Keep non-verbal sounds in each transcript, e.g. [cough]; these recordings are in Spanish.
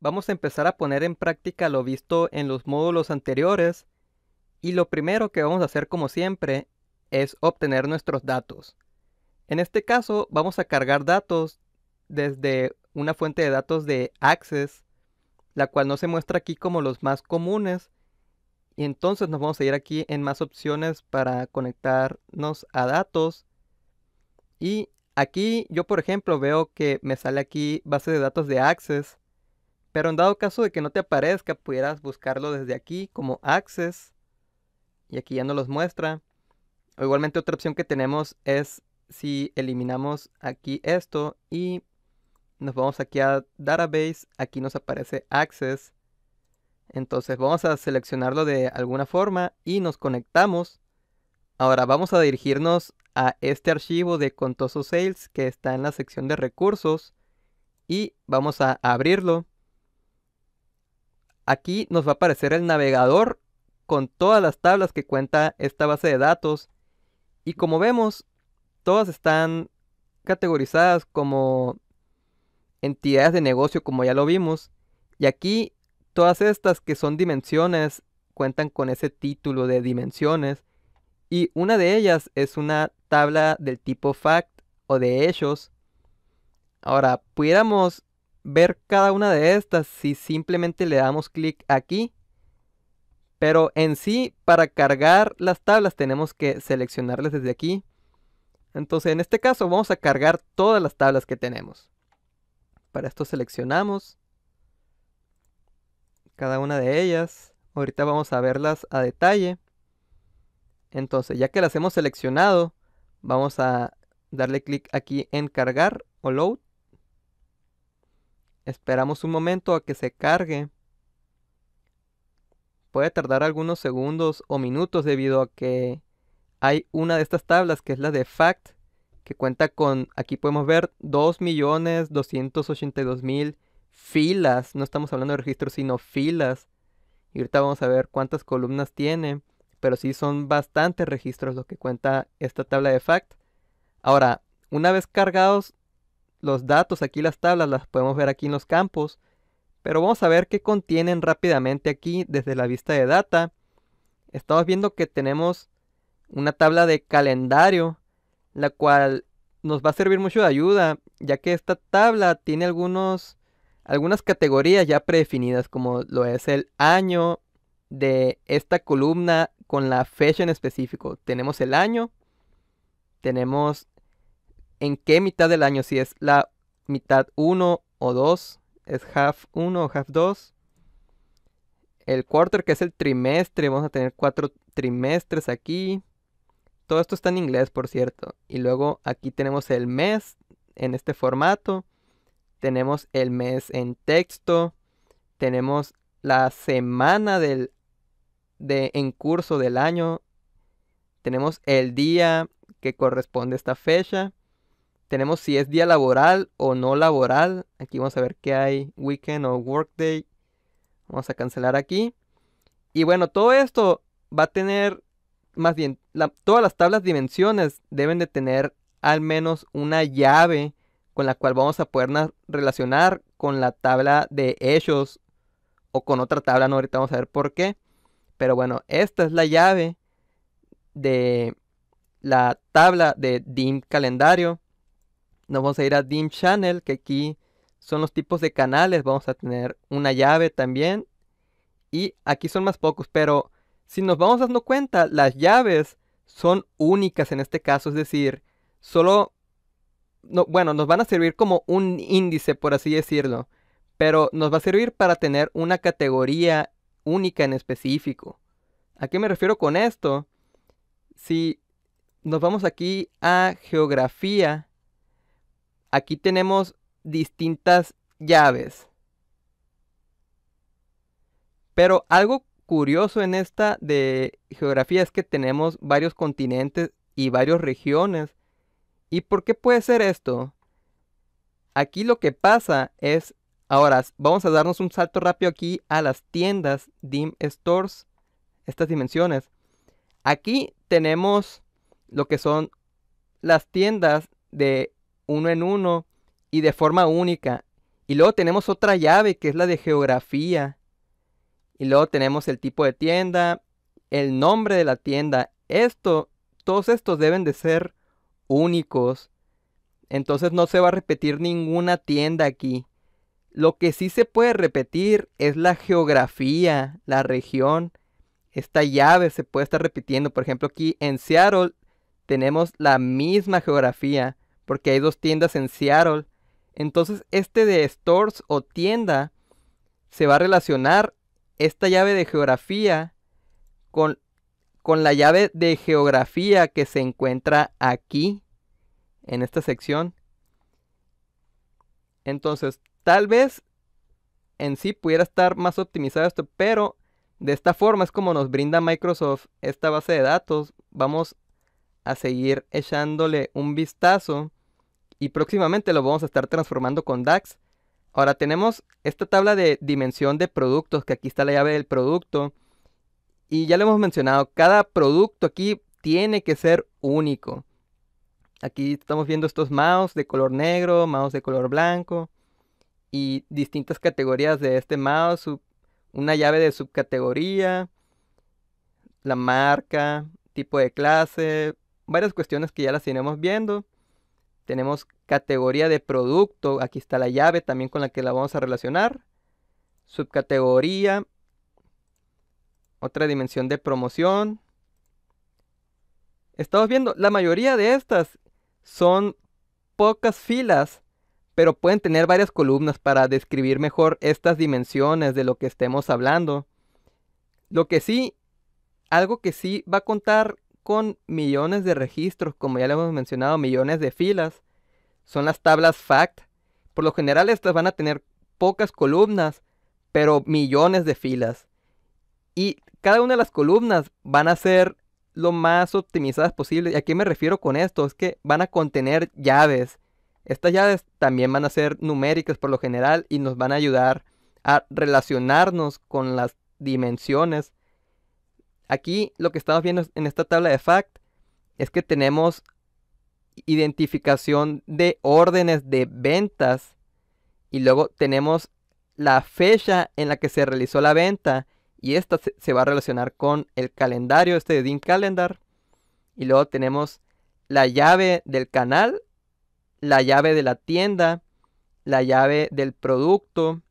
vamos a empezar a poner en práctica lo visto en los módulos anteriores y lo primero que vamos a hacer como siempre es obtener nuestros datos. En este caso vamos a cargar datos desde una fuente de datos de Access, la cual no se muestra aquí como los más comunes. Y entonces nos vamos a ir aquí en más opciones para conectarnos a datos. Y aquí yo por ejemplo veo que me sale aquí base de datos de Access pero en dado caso de que no te aparezca, pudieras buscarlo desde aquí como Access. Y aquí ya no los muestra. O igualmente otra opción que tenemos es si eliminamos aquí esto y nos vamos aquí a Database, aquí nos aparece Access. Entonces vamos a seleccionarlo de alguna forma y nos conectamos. Ahora vamos a dirigirnos a este archivo de Contoso Sales que está en la sección de recursos y vamos a abrirlo. Aquí nos va a aparecer el navegador con todas las tablas que cuenta esta base de datos. Y como vemos, todas están categorizadas como entidades de negocio, como ya lo vimos. Y aquí todas estas que son dimensiones cuentan con ese título de dimensiones. Y una de ellas es una tabla del tipo fact o de hechos. Ahora, pudiéramos ver cada una de estas si simplemente le damos clic aquí. Pero en sí, para cargar las tablas tenemos que seleccionarlas desde aquí. Entonces en este caso vamos a cargar todas las tablas que tenemos. Para esto seleccionamos cada una de ellas. Ahorita vamos a verlas a detalle. Entonces ya que las hemos seleccionado, vamos a darle clic aquí en cargar o load. Esperamos un momento a que se cargue. Puede tardar algunos segundos o minutos debido a que hay una de estas tablas que es la de FACT que cuenta con, aquí podemos ver 2.282.000 filas. No estamos hablando de registros, sino filas. Y ahorita vamos a ver cuántas columnas tiene. Pero sí son bastantes registros lo que cuenta esta tabla de FACT. Ahora, una vez cargados, los datos, aquí las tablas, las podemos ver aquí en los campos. Pero vamos a ver qué contienen rápidamente aquí desde la vista de data. Estamos viendo que tenemos una tabla de calendario, la cual nos va a servir mucho de ayuda, ya que esta tabla tiene algunos, algunas categorías ya predefinidas, como lo es el año de esta columna con la fecha en específico. Tenemos el año, tenemos en qué mitad del año, si es la mitad 1 o 2, es half 1 o half 2. El quarter, que es el trimestre, vamos a tener cuatro trimestres aquí. Todo esto está en inglés, por cierto. Y luego aquí tenemos el mes en este formato. Tenemos el mes en texto. Tenemos la semana de, en curso del año. Tenemos el día que corresponde a esta fecha tenemos si es día laboral o no laboral. Aquí vamos a ver qué hay, weekend o workday. Vamos a cancelar aquí. Y bueno, todo esto va a tener, más bien, todas las tablas dimensiones deben de tener al menos una llave con la cual vamos a poder relacionar con la tabla de hechos o con otra tabla, no ahorita vamos a ver por qué. Pero bueno, esta es la llave de la tabla de DIM calendario nos vamos a ir a Dim Channel, que aquí son los tipos de canales. Vamos a tener una llave también. Y aquí son más pocos, pero si nos vamos dando cuenta, las llaves son únicas en este caso. Es decir, solo... bueno, nos van a servir como un índice, por así decirlo. Pero nos va a servir para tener una categoría única en específico. ¿A qué me refiero con esto? Si nos vamos aquí a geografía, aquí tenemos distintas llaves. Pero algo curioso en esta de geografía es que tenemos varios continentes y varias regiones. ¿Y por qué puede ser esto? Aquí lo que pasa es, ahora vamos a darnos un salto rápido aquí a las tiendas DIM Stores, estas dimensiones. Aquí tenemos lo que son las tiendas de uno en uno y de forma única. Y luego tenemos otra llave que es la de geografía. Y luego tenemos el tipo de tienda, el nombre de la tienda. Esto, todos estos deben de ser únicos. Entonces no se va a repetir ninguna tienda aquí. Lo que sí se puede repetir es la geografía, la región. Esta llave se puede estar repitiendo. Por ejemplo, aquí en Seattle tenemos la misma geografía porque hay dos tiendas en Seattle. Entonces este de stores o tienda se va a relacionar esta llave de geografía con, con la llave de geografía que se encuentra aquí, en esta sección. Entonces, tal vez en sí pudiera estar más optimizado esto, pero de esta forma es como nos brinda Microsoft esta base de datos. Vamos a seguir echándole un vistazo y próximamente lo vamos a estar transformando con DAX. Ahora tenemos esta tabla de dimensión de productos, que aquí está la llave del producto. Y ya lo hemos mencionado, cada producto aquí tiene que ser único. Aquí estamos viendo estos mouse de color negro, mouse de color blanco y distintas categorías de este mouse, una llave de subcategoría, la marca, tipo de clase, varias cuestiones que ya las iremos viendo. Tenemos categoría de producto. Aquí está la llave también con la que la vamos a relacionar. Subcategoría. Otra dimensión de promoción. Estamos viendo, la mayoría de estas son pocas filas, pero pueden tener varias columnas para describir mejor estas dimensiones de lo que estemos hablando. Lo que sí, algo que sí va a contar con millones de registros, como ya le hemos mencionado, millones de filas. Son las tablas FACT. Por lo general estas van a tener pocas columnas, pero millones de filas. Y cada una de las columnas van a ser lo más optimizadas posible. ¿Y a qué me refiero con esto? Es que van a contener llaves. Estas llaves también van a ser numéricas por lo general y nos van a ayudar a relacionarnos con las dimensiones Aquí lo que estamos viendo en esta tabla de fact es que tenemos identificación de órdenes de ventas y luego tenemos la fecha en la que se realizó la venta y esta se va a relacionar con el calendario, este de DIN Calendar. Y luego tenemos la llave del canal, la llave de la tienda, la llave del producto,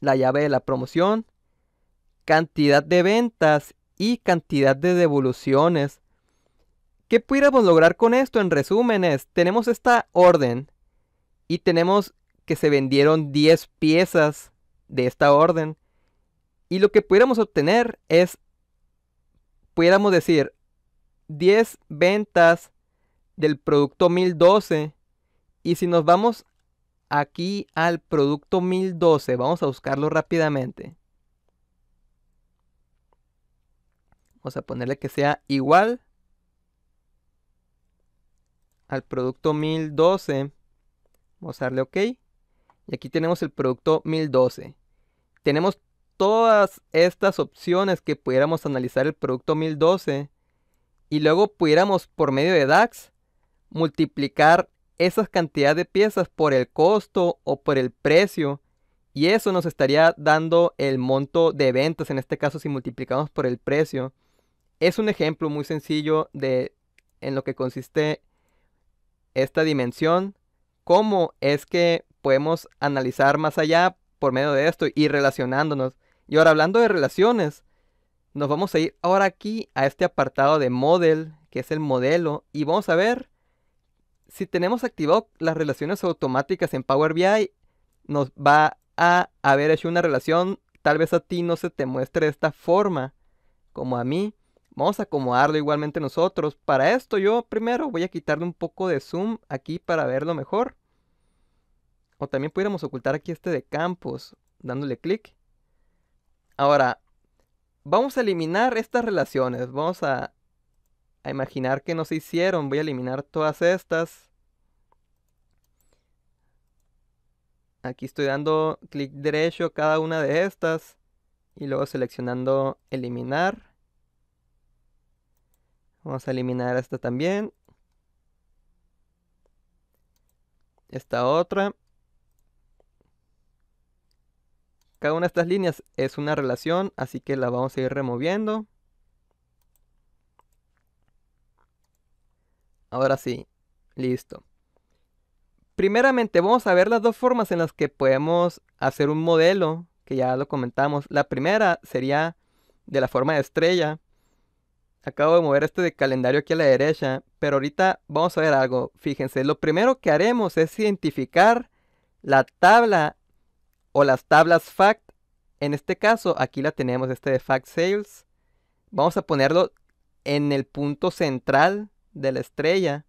la llave de la promoción, cantidad de ventas y cantidad de devoluciones. ¿Qué pudiéramos lograr con esto? En resúmenes, tenemos esta orden y tenemos que se vendieron 10 piezas de esta orden. Y lo que pudiéramos obtener es, pudiéramos decir, 10 ventas del producto 1012. Y si nos vamos aquí al producto 1012, vamos a buscarlo rápidamente. Vamos a ponerle que sea igual al producto 1012. Vamos a darle OK. Y aquí tenemos el producto 1012. Tenemos todas estas opciones que pudiéramos analizar el producto 1012 y luego pudiéramos por medio de DAX multiplicar esas cantidades de piezas por el costo o por el precio y eso nos estaría dando el monto de ventas en este caso si multiplicamos por el precio es un ejemplo muy sencillo de en lo que consiste esta dimensión, cómo es que podemos analizar más allá por medio de esto y relacionándonos. Y ahora hablando de relaciones, nos vamos a ir ahora aquí a este apartado de model, que es el modelo, y vamos a ver si tenemos activado las relaciones automáticas en Power BI, nos va a haber hecho una relación, tal vez a ti no se te muestre de esta forma como a mí, Vamos a acomodarlo igualmente nosotros. Para esto yo primero voy a quitarle un poco de zoom aquí para verlo mejor. O también pudiéramos ocultar aquí este de campos dándole clic. Ahora, vamos a eliminar estas relaciones. Vamos a, a imaginar que no se hicieron. Voy a eliminar todas estas. Aquí estoy dando clic derecho a cada una de estas. Y luego seleccionando eliminar. Vamos a eliminar esta también. Esta otra. Cada una de estas líneas es una relación, así que la vamos a ir removiendo. Ahora sí, listo. Primeramente vamos a ver las dos formas en las que podemos hacer un modelo, que ya lo comentamos. La primera sería de la forma de estrella, Acabo de mover este de calendario aquí a la derecha, pero ahorita vamos a ver algo. Fíjense, lo primero que haremos es identificar la tabla o las tablas fact. En este caso, aquí la tenemos, este de fact sales. Vamos a ponerlo en el punto central de la estrella.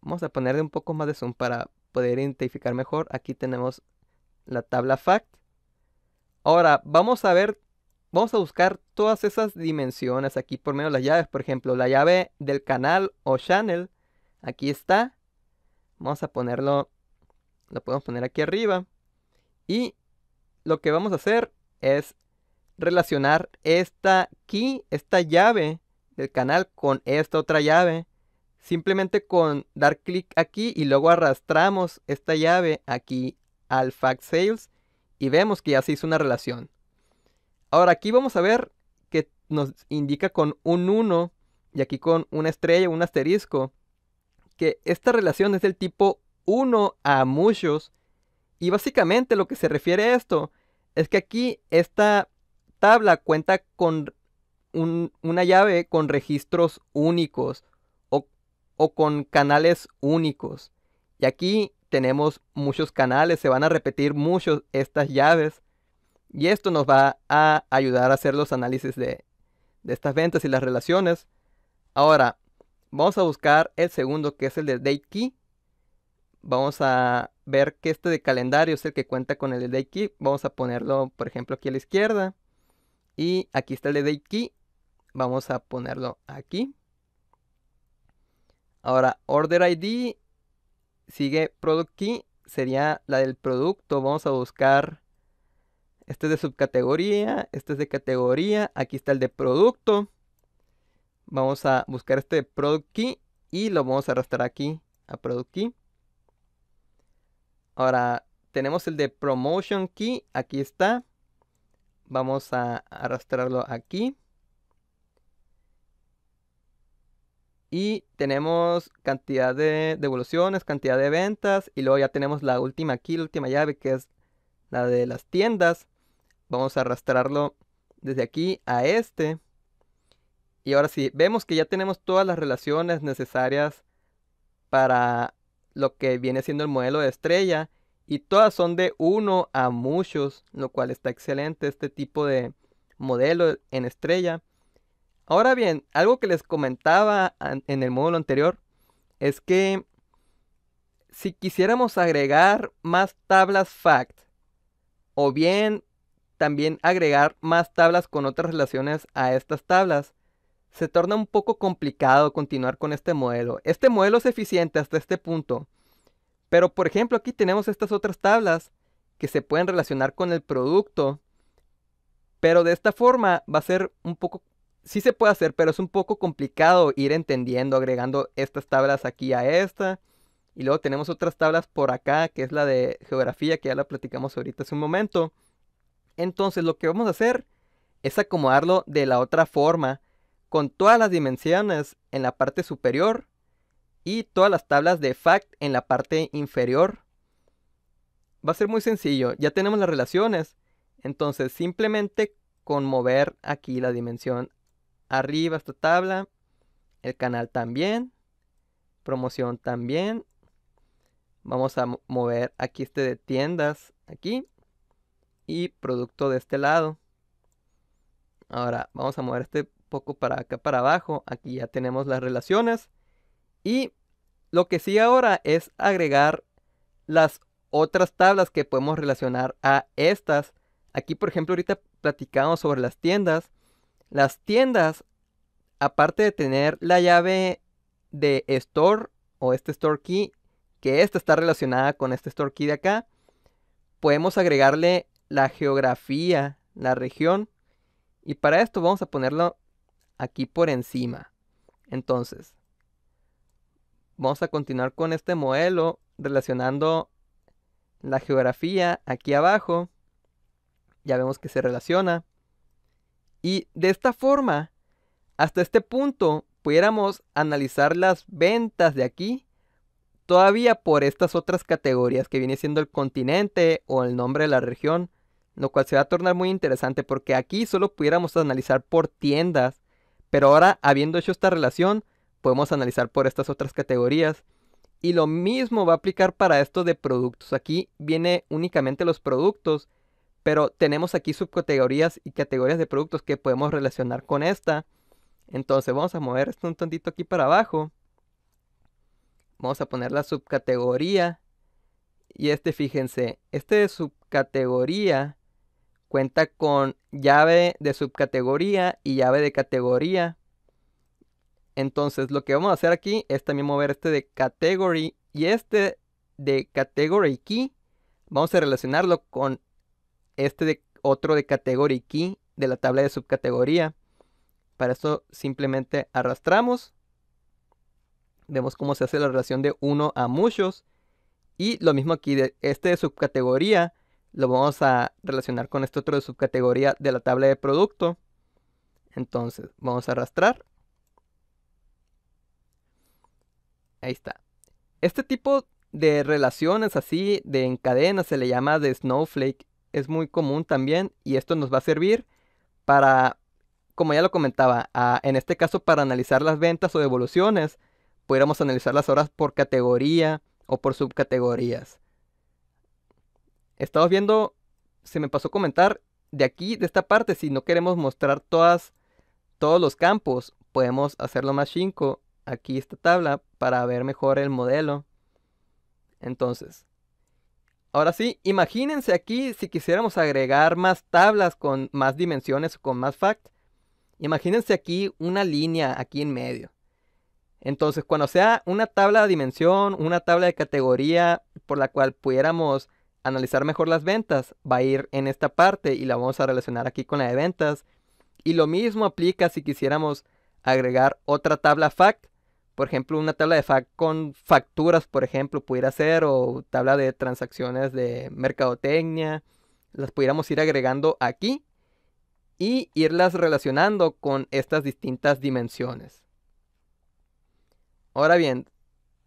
Vamos a ponerle un poco más de zoom para poder identificar mejor. Aquí tenemos la tabla fact. Ahora, vamos a ver vamos a buscar todas esas dimensiones aquí por medio de las llaves. Por ejemplo, la llave del canal o channel. Aquí está. Vamos a ponerlo, lo podemos poner aquí arriba. Y lo que vamos a hacer es relacionar esta key, esta llave del canal con esta otra llave. Simplemente con dar clic aquí y luego arrastramos esta llave aquí al Fact Sales y vemos que ya se hizo una relación. Ahora aquí vamos a ver que nos indica con un 1 y aquí con una estrella, un asterisco, que esta relación es del tipo 1 a muchos. Y básicamente lo que se refiere a esto es que aquí esta tabla cuenta con una llave con registros únicos o, o con canales únicos. Y aquí tenemos muchos canales, se van a repetir muchos estas llaves. Y esto nos va a ayudar a hacer los análisis de, estas ventas y las relaciones. Ahora, vamos a buscar el segundo que es el de Date Key. Vamos a ver que este de calendario es el que cuenta con el de Date Key. Vamos a ponerlo, por ejemplo, aquí a la izquierda. Y aquí está el de Date Key. Vamos a ponerlo aquí. Ahora, Order ID sigue Product Key. Sería la del producto. Vamos a buscar este es de subcategoría, este es de categoría, aquí está el de producto. Vamos a buscar este product key y lo vamos a arrastrar aquí a product key. Ahora tenemos el de promotion key, aquí está. Vamos a arrastrarlo aquí. Y tenemos cantidad de devoluciones, cantidad de ventas. Y luego ya tenemos la última aquí, la última llave, que es la de las tiendas. Vamos a arrastrarlo desde aquí a este. Y ahora sí, vemos que ya tenemos todas las relaciones necesarias para lo que viene siendo el modelo de estrella. Y todas son de uno a muchos, lo cual está excelente este tipo de modelo en estrella. Ahora bien, algo que les comentaba en el módulo anterior es que si quisiéramos agregar más tablas fact o bien también agregar más tablas con otras relaciones a estas tablas. Se torna un poco complicado continuar con este modelo. Este modelo es eficiente hasta este punto. Pero por ejemplo aquí tenemos estas otras tablas que se pueden relacionar con el producto. Pero de esta forma va a ser un poco... Sí se puede hacer, pero es un poco complicado ir entendiendo, agregando estas tablas aquí a esta. Y luego tenemos otras tablas por acá, que es la de geografía, que ya la platicamos ahorita hace un momento. Entonces lo que vamos a hacer es acomodarlo de la otra forma, con todas las dimensiones en la parte superior y todas las tablas de fact en la parte inferior. Va a ser muy sencillo, ya tenemos las relaciones, entonces simplemente con mover aquí la dimensión arriba esta tabla, el canal también, promoción también. Vamos a mover aquí este de tiendas, aquí y producto de este lado. Ahora vamos a mover este poco para acá para abajo. Aquí ya tenemos las relaciones. Y lo que sí ahora es agregar las otras tablas que podemos relacionar a estas. Aquí, por ejemplo, ahorita platicamos sobre las tiendas. Las tiendas, aparte de tener la llave de store o este store key, que esta está relacionada con este store key de acá, podemos agregarle la geografía, la región. Y para esto vamos a ponerlo aquí por encima. Entonces, vamos a continuar con este modelo relacionando la geografía aquí abajo. Ya vemos que se relaciona. Y de esta forma, hasta este punto, pudiéramos analizar las ventas de aquí todavía por estas otras categorías que viene siendo el continente o el nombre de la región lo cual se va a tornar muy interesante porque aquí solo pudiéramos analizar por tiendas, pero ahora habiendo hecho esta relación, podemos analizar por estas otras categorías. Y lo mismo va a aplicar para esto de productos. Aquí viene únicamente los productos, pero tenemos aquí subcategorías y categorías de productos que podemos relacionar con esta. Entonces vamos a mover esto un tantito aquí para abajo. Vamos a poner la subcategoría. Y este, fíjense, este de subcategoría Cuenta con llave de subcategoría y llave de categoría. Entonces lo que vamos a hacer aquí es también mover este de category y este de category key. Vamos a relacionarlo con este de otro de category key de la tabla de subcategoría. Para esto simplemente arrastramos. Vemos cómo se hace la relación de uno a muchos. Y lo mismo aquí, de este de subcategoría lo vamos a relacionar con este otro de subcategoría de la tabla de producto. Entonces, vamos a arrastrar. Ahí está. Este tipo de relaciones así, de encadena, se le llama de snowflake. Es muy común también y esto nos va a servir para, como ya lo comentaba, en este caso para analizar las ventas o devoluciones, pudiéramos analizar las horas por categoría o por subcategorías. Estamos viendo, se me pasó comentar, de aquí, de esta parte, si no queremos mostrar todas, todos los campos, podemos hacerlo más 5, aquí esta tabla, para ver mejor el modelo. Entonces, ahora sí, imagínense aquí si quisiéramos agregar más tablas con más dimensiones o con más fact. Imagínense aquí una línea aquí en medio. Entonces, cuando sea una tabla de dimensión, una tabla de categoría por la cual pudiéramos analizar mejor las ventas va a ir en esta parte y la vamos a relacionar aquí con la de ventas. Y lo mismo aplica si quisiéramos agregar otra tabla fact. Por ejemplo, una tabla de fact con facturas, por ejemplo, pudiera ser, o tabla de transacciones de mercadotecnia. Las pudiéramos ir agregando aquí y irlas relacionando con estas distintas dimensiones. Ahora bien,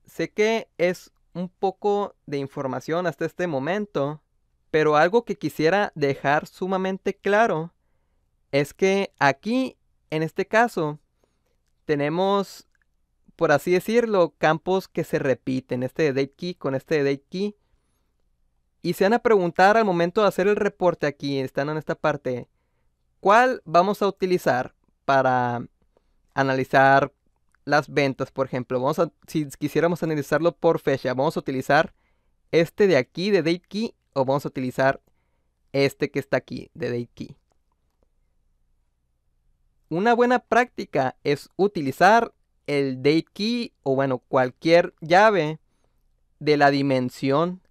sé que es un poco de información hasta este momento, pero algo que quisiera dejar sumamente claro es que aquí, en este caso, tenemos, por así decirlo, campos que se repiten, este de date key con este de date key. Y se van a preguntar al momento de hacer el reporte aquí, están en esta parte, ¿cuál vamos a utilizar para analizar las ventas, por ejemplo, vamos si quisiéramos analizarlo por fecha, vamos a utilizar este de aquí de date key o vamos a utilizar este que está aquí de date key. Una buena práctica es utilizar el date key o bueno, cualquier llave de la dimensión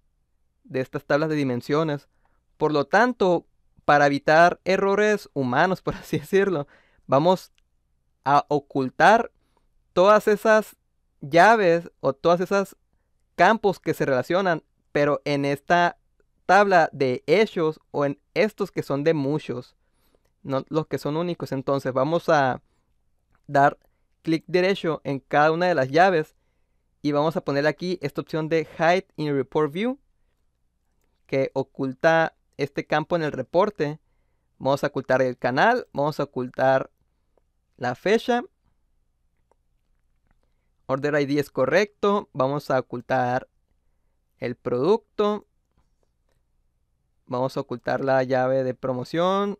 de estas tablas de dimensiones. Por lo tanto, para evitar errores humanos, [laughs] por así decirlo, vamos a ocultar todas esas llaves o todas esas campos que se relacionan, pero en esta tabla de hechos o en estos que son de muchos, no los que son únicos. Entonces vamos a dar clic derecho en cada una de las llaves y vamos a poner aquí esta opción de Hide in Report View que oculta este campo en el reporte. Vamos a ocultar el canal, vamos a ocultar la fecha Order ID es correcto. Vamos a ocultar el producto. Vamos a ocultar la llave de promoción.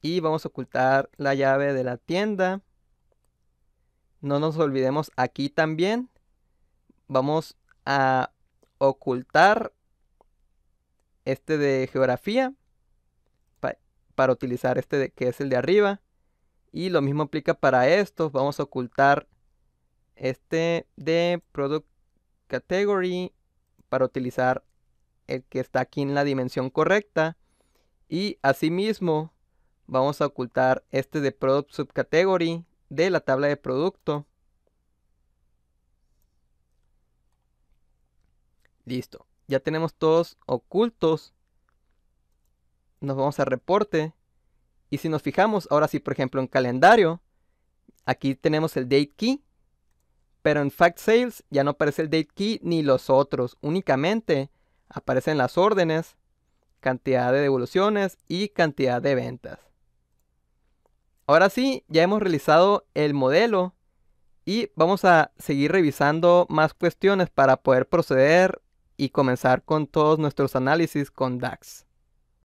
Y vamos a ocultar la llave de la tienda. No nos olvidemos aquí también. Vamos a ocultar este de geografía para utilizar este que es el de arriba. Y lo mismo aplica para estos. Vamos a ocultar este de product category para utilizar el que está aquí en la dimensión correcta y asimismo vamos a ocultar este de product subcategory de la tabla de producto listo ya tenemos todos ocultos nos vamos a reporte y si nos fijamos ahora sí por ejemplo en calendario aquí tenemos el date key pero en Fact Sales ya no aparece el date key ni los otros, únicamente aparecen las órdenes, cantidad de devoluciones y cantidad de ventas. Ahora sí, ya hemos realizado el modelo y vamos a seguir revisando más cuestiones para poder proceder y comenzar con todos nuestros análisis con DAX.